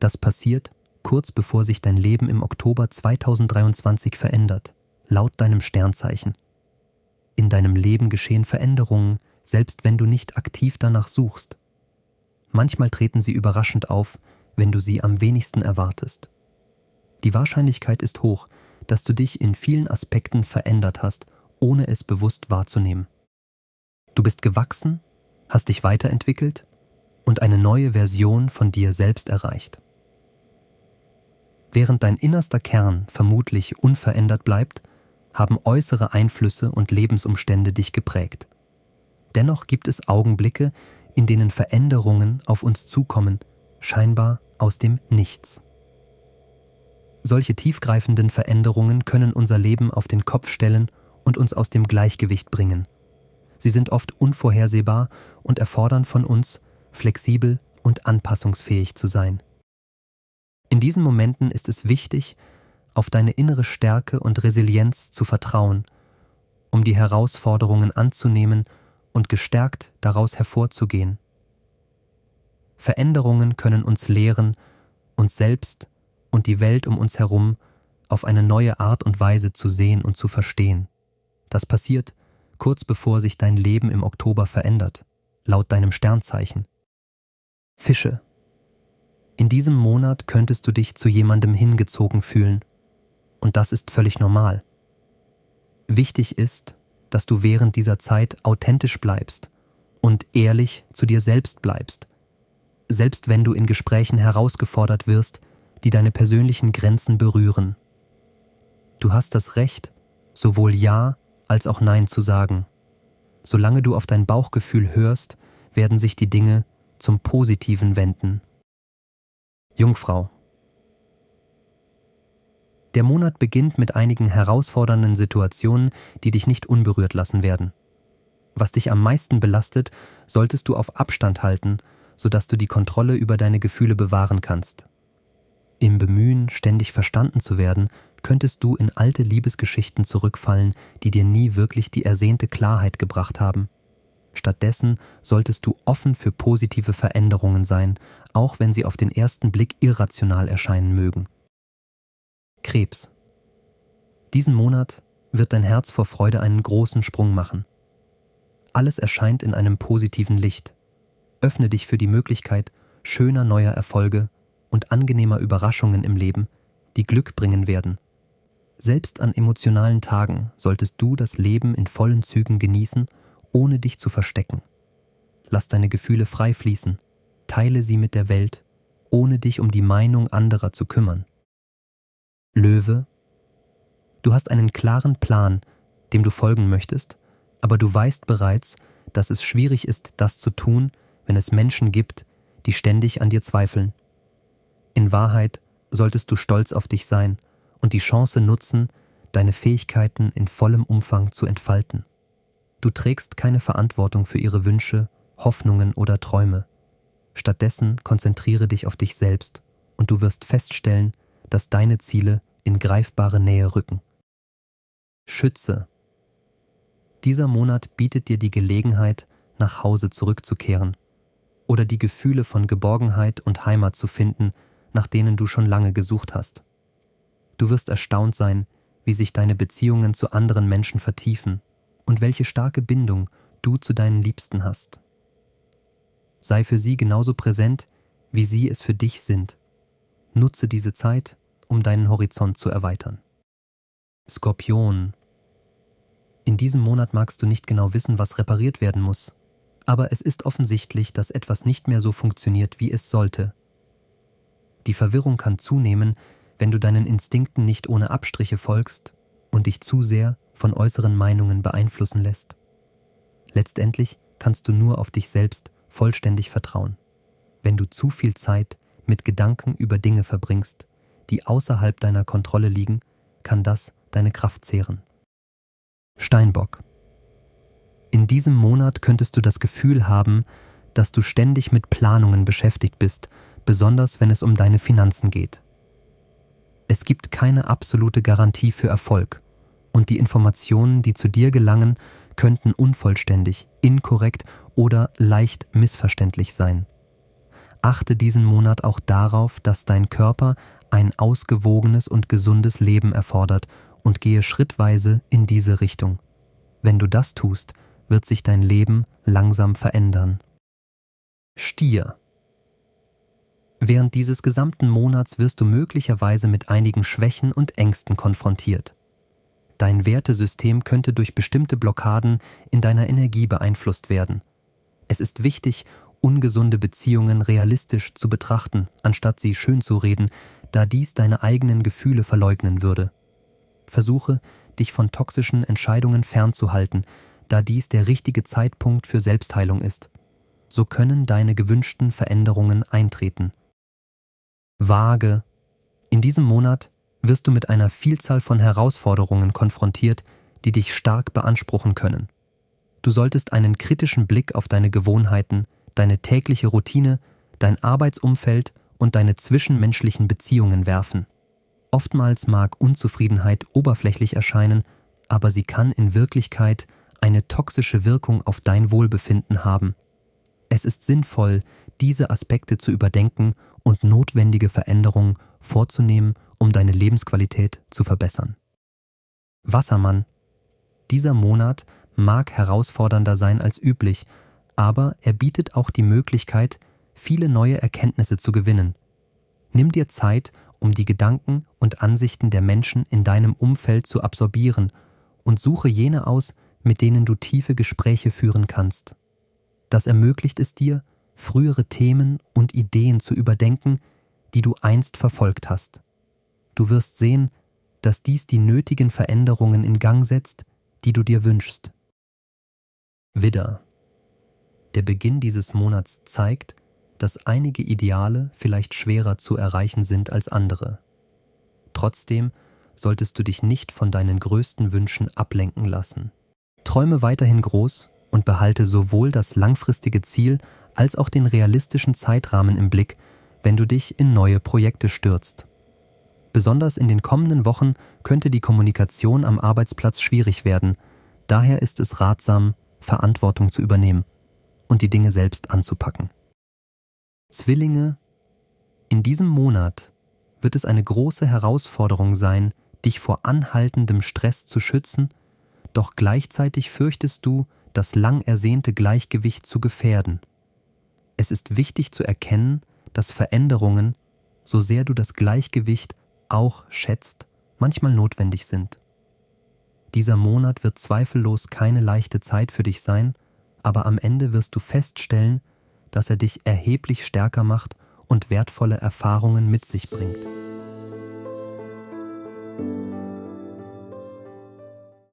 Das passiert kurz bevor sich dein Leben im Oktober 2023 verändert, laut deinem Sternzeichen. In deinem Leben geschehen Veränderungen, selbst wenn du nicht aktiv danach suchst. Manchmal treten sie überraschend auf, wenn du sie am wenigsten erwartest. Die Wahrscheinlichkeit ist hoch, dass du dich in vielen Aspekten verändert hast, ohne es bewusst wahrzunehmen. Du bist gewachsen, hast dich weiterentwickelt und eine neue Version von dir selbst erreicht. Während dein innerster Kern vermutlich unverändert bleibt, haben äußere Einflüsse und Lebensumstände dich geprägt. Dennoch gibt es Augenblicke, in denen Veränderungen auf uns zukommen, scheinbar aus dem Nichts. Solche tiefgreifenden Veränderungen können unser Leben auf den Kopf stellen und uns aus dem Gleichgewicht bringen. Sie sind oft unvorhersehbar und erfordern von uns, flexibel und anpassungsfähig zu sein. In diesen Momenten ist es wichtig, auf deine innere Stärke und Resilienz zu vertrauen, um die Herausforderungen anzunehmen und gestärkt daraus hervorzugehen. Veränderungen können uns lehren, uns selbst und die Welt um uns herum auf eine neue Art und Weise zu sehen und zu verstehen. Das passiert kurz bevor sich dein Leben im Oktober verändert, laut deinem Sternzeichen. Fische in diesem Monat könntest du dich zu jemandem hingezogen fühlen. Und das ist völlig normal. Wichtig ist, dass du während dieser Zeit authentisch bleibst und ehrlich zu dir selbst bleibst. Selbst wenn du in Gesprächen herausgefordert wirst, die deine persönlichen Grenzen berühren. Du hast das Recht, sowohl Ja als auch Nein zu sagen. Solange du auf dein Bauchgefühl hörst, werden sich die Dinge zum Positiven wenden. Jungfrau. Der Monat beginnt mit einigen herausfordernden Situationen, die dich nicht unberührt lassen werden. Was dich am meisten belastet, solltest du auf Abstand halten, sodass du die Kontrolle über deine Gefühle bewahren kannst. Im Bemühen, ständig verstanden zu werden, könntest du in alte Liebesgeschichten zurückfallen, die dir nie wirklich die ersehnte Klarheit gebracht haben. Stattdessen solltest du offen für positive Veränderungen sein, auch wenn sie auf den ersten Blick irrational erscheinen mögen. Krebs. Diesen Monat wird dein Herz vor Freude einen großen Sprung machen. Alles erscheint in einem positiven Licht. Öffne dich für die Möglichkeit schöner neuer Erfolge und angenehmer Überraschungen im Leben, die Glück bringen werden. Selbst an emotionalen Tagen solltest du das Leben in vollen Zügen genießen ohne dich zu verstecken. Lass deine Gefühle frei fließen, teile sie mit der Welt, ohne dich um die Meinung anderer zu kümmern. Löwe, du hast einen klaren Plan, dem du folgen möchtest, aber du weißt bereits, dass es schwierig ist, das zu tun, wenn es Menschen gibt, die ständig an dir zweifeln. In Wahrheit solltest du stolz auf dich sein und die Chance nutzen, deine Fähigkeiten in vollem Umfang zu entfalten. Du trägst keine Verantwortung für ihre Wünsche, Hoffnungen oder Träume. Stattdessen konzentriere dich auf dich selbst und du wirst feststellen, dass deine Ziele in greifbare Nähe rücken. Schütze. Dieser Monat bietet dir die Gelegenheit, nach Hause zurückzukehren oder die Gefühle von Geborgenheit und Heimat zu finden, nach denen du schon lange gesucht hast. Du wirst erstaunt sein, wie sich deine Beziehungen zu anderen Menschen vertiefen und welche starke Bindung du zu deinen Liebsten hast. Sei für sie genauso präsent, wie sie es für dich sind. Nutze diese Zeit, um deinen Horizont zu erweitern. Skorpion. In diesem Monat magst du nicht genau wissen, was repariert werden muss, aber es ist offensichtlich, dass etwas nicht mehr so funktioniert, wie es sollte. Die Verwirrung kann zunehmen, wenn du deinen Instinkten nicht ohne Abstriche folgst und dich zu sehr von äußeren Meinungen beeinflussen lässt. Letztendlich kannst du nur auf dich selbst vollständig vertrauen, wenn du zu viel Zeit mit Gedanken über Dinge verbringst, die außerhalb deiner Kontrolle liegen, kann das deine Kraft zehren. Steinbock In diesem Monat könntest du das Gefühl haben, dass du ständig mit Planungen beschäftigt bist, besonders wenn es um deine Finanzen geht. Es gibt keine absolute Garantie für Erfolg und die Informationen, die zu dir gelangen, könnten unvollständig, inkorrekt oder leicht missverständlich sein. Achte diesen Monat auch darauf, dass dein Körper ein ausgewogenes und gesundes Leben erfordert und gehe schrittweise in diese Richtung. Wenn du das tust, wird sich dein Leben langsam verändern. Stier Während dieses gesamten Monats wirst du möglicherweise mit einigen Schwächen und Ängsten konfrontiert. Dein Wertesystem könnte durch bestimmte Blockaden in deiner Energie beeinflusst werden. Es ist wichtig, ungesunde Beziehungen realistisch zu betrachten, anstatt sie schön zu reden, da dies deine eigenen Gefühle verleugnen würde. Versuche, dich von toxischen Entscheidungen fernzuhalten, da dies der richtige Zeitpunkt für Selbstheilung ist. So können deine gewünschten Veränderungen eintreten. Waage. In diesem Monat wirst du mit einer Vielzahl von Herausforderungen konfrontiert, die dich stark beanspruchen können. Du solltest einen kritischen Blick auf deine Gewohnheiten, deine tägliche Routine, dein Arbeitsumfeld und deine zwischenmenschlichen Beziehungen werfen. Oftmals mag Unzufriedenheit oberflächlich erscheinen, aber sie kann in Wirklichkeit eine toxische Wirkung auf dein Wohlbefinden haben. Es ist sinnvoll, diese Aspekte zu überdenken und notwendige Veränderungen vorzunehmen, um deine Lebensqualität zu verbessern. Wassermann. Dieser Monat mag herausfordernder sein als üblich, aber er bietet auch die Möglichkeit, viele neue Erkenntnisse zu gewinnen. Nimm dir Zeit, um die Gedanken und Ansichten der Menschen in deinem Umfeld zu absorbieren und suche jene aus, mit denen du tiefe Gespräche führen kannst. Das ermöglicht es dir, frühere Themen und Ideen zu überdenken, die du einst verfolgt hast. Du wirst sehen, dass dies die nötigen Veränderungen in Gang setzt, die du dir wünschst. Widder. Der Beginn dieses Monats zeigt, dass einige Ideale vielleicht schwerer zu erreichen sind als andere. Trotzdem solltest du dich nicht von deinen größten Wünschen ablenken lassen. Träume weiterhin groß und behalte sowohl das langfristige Ziel als auch den realistischen Zeitrahmen im Blick, wenn du dich in neue Projekte stürzt. Besonders in den kommenden Wochen könnte die Kommunikation am Arbeitsplatz schwierig werden, daher ist es ratsam, Verantwortung zu übernehmen und die Dinge selbst anzupacken. Zwillinge, in diesem Monat wird es eine große Herausforderung sein, dich vor anhaltendem Stress zu schützen, doch gleichzeitig fürchtest du, das lang ersehnte Gleichgewicht zu gefährden. Es ist wichtig zu erkennen, dass Veränderungen, so sehr du das Gleichgewicht auch schätzt, manchmal notwendig sind. Dieser Monat wird zweifellos keine leichte Zeit für dich sein, aber am Ende wirst du feststellen, dass er dich erheblich stärker macht und wertvolle Erfahrungen mit sich bringt.